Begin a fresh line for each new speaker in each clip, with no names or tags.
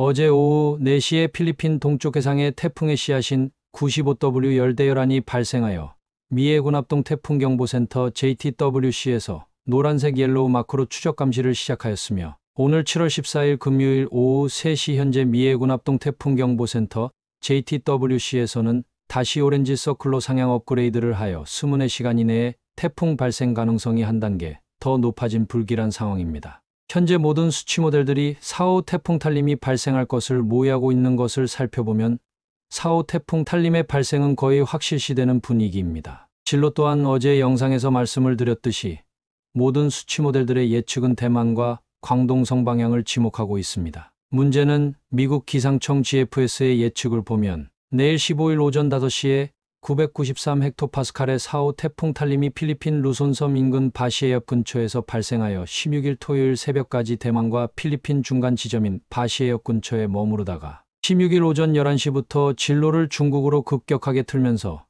어제 오후 4시에 필리핀 동쪽 해상에 태풍의 씨앗인 95W 열대열안이 발생하여 미해 군합동 태풍경보센터 JTWC에서 노란색 옐로우 마크로 추적 감시를 시작하였으며 오늘 7월 14일 금요일 오후 3시 현재 미해 군합동 태풍경보센터 JTWC에서는 다시 오렌지 서클로 상향 업그레이드를 하여 24시간 이내에 태풍 발생 가능성이 한 단계 더 높아진 불길한 상황입니다. 현재 모든 수치 모델들이 4호 태풍 탈림이 발생할 것을 모의하고 있는 것을 살펴보면 4호 태풍 탈림의 발생은 거의 확실시되는 분위기입니다. 진로 또한 어제 영상에서 말씀을 드렸듯이 모든 수치 모델들의 예측은 대만과 광동성 방향을 지목하고 있습니다. 문제는 미국 기상청 GFS의 예측을 보면 내일 15일 오전 5시에 993 헥토파스칼의 4호 태풍 탈림이 필리핀 루손섬 인근 바시에역 근처에서 발생하여 16일 토요일 새벽까지 대만과 필리핀 중간 지점인 바시에역 근처에 머무르다가 16일 오전 11시부터 진로를 중국으로 급격하게 틀면서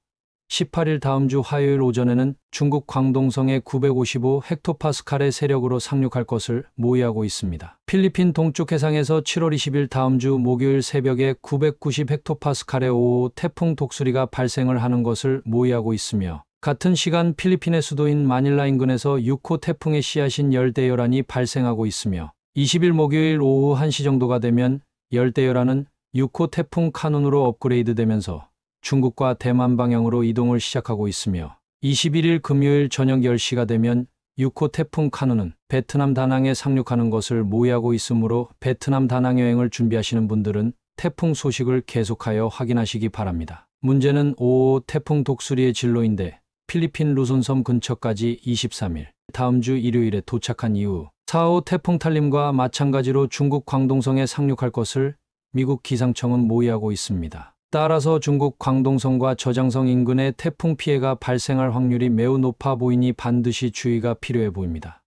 18일 다음 주 화요일 오전에는 중국 광동성에 955 헥토파스칼의 세력으로 상륙할 것을 모의하고 있습니다. 필리핀 동쪽 해상에서 7월 20일 다음 주 목요일 새벽에 990 헥토파스칼의 5호 태풍 독수리가 발생을 하는 것을 모의하고 있으며 같은 시간 필리핀의 수도인 마닐라 인근에서 6호 태풍의 씨앗인 열대열안이 발생하고 있으며 20일 목요일 오후 1시 정도가 되면 열대열안은 6호 태풍 카눈으로 업그레이드 되면서 중국과 대만 방향으로 이동을 시작하고 있으며 21일 금요일 저녁 10시가 되면 6호 태풍 카누는 베트남 다낭에 상륙하는 것을 모의하고 있으므로 베트남 다낭 여행을 준비하시는 분들은 태풍 소식을 계속하여 확인하시기 바랍니다. 문제는 5호 태풍 독수리의 진로인데 필리핀 루손섬 근처까지 23일, 다음 주 일요일에 도착한 이후 4호 태풍 탈림과 마찬가지로 중국 광동성에 상륙할 것을 미국 기상청은 모의하고 있습니다. 따라서 중국 광동성과 저장성 인근에 태풍 피해가 발생할 확률이 매우 높아 보이니 반드시 주의가 필요해 보입니다.